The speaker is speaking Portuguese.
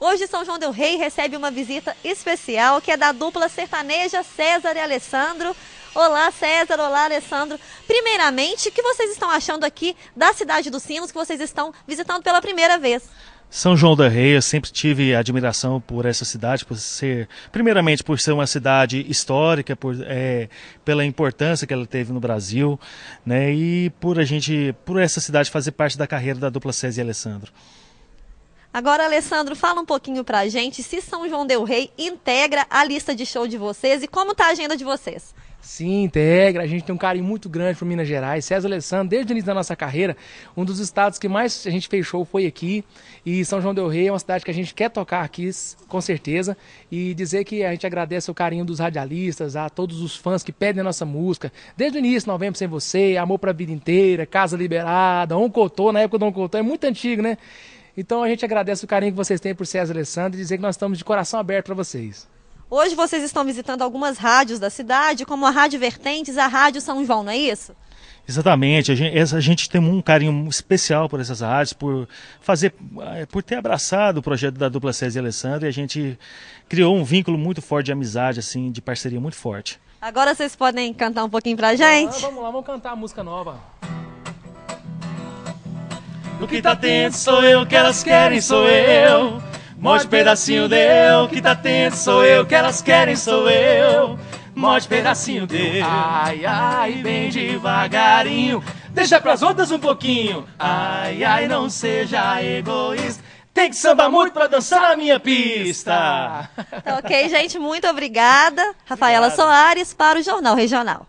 Hoje São João del Rei recebe uma visita especial que é da dupla sertaneja César e Alessandro. Olá César, olá Alessandro. Primeiramente, o que vocês estão achando aqui da cidade dos Sinos que vocês estão visitando pela primeira vez? São João da Rei, eu sempre tive admiração por essa cidade, por ser, primeiramente, por ser uma cidade histórica, por, é, pela importância que ela teve no Brasil, né, e por a gente, por essa cidade fazer parte da carreira da dupla César e Alessandro. Agora, Alessandro, fala um pouquinho pra gente se São João Del Rei integra a lista de show de vocês e como tá a agenda de vocês. Sim, integra. A gente tem um carinho muito grande por Minas Gerais. César Alessandro, desde o início da nossa carreira, um dos estados que mais a gente fechou foi aqui. E São João Del Rei é uma cidade que a gente quer tocar aqui, com certeza. E dizer que a gente agradece o carinho dos radialistas, a todos os fãs que pedem a nossa música. Desde o início, Novembro Sem Você, Amor para a Vida Inteira, Casa Liberada, Oncotô, na época do Oncotô, é muito antigo, né? Então a gente agradece o carinho que vocês têm por César Alessandro e dizer que nós estamos de coração aberto para vocês. Hoje vocês estão visitando algumas rádios da cidade, como a Rádio Vertentes, a Rádio São João, não é isso? Exatamente, a gente, a gente, tem um carinho especial por essas rádios, por fazer, eh, por ter abraçado o projeto da dupla César e Alessandro e a gente criou um vínculo muito forte de amizade, assim, de parceria muito forte. Agora vocês podem cantar um pouquinho pra gente? Ah, vamos lá, vamos cantar a música nova. No que tá tendo sou eu, que elas querem sou eu. Morte pedacinho deu, que tá tendo sou eu, que elas querem sou eu. Morte pedacinho deu, ai ai, bem devagarinho. Deixa pras outras um pouquinho, ai ai, não seja egoísta. Tem que sambar muito para dançar na minha pista. ok, gente, muito obrigada. Rafaela Soares para o Jornal Regional.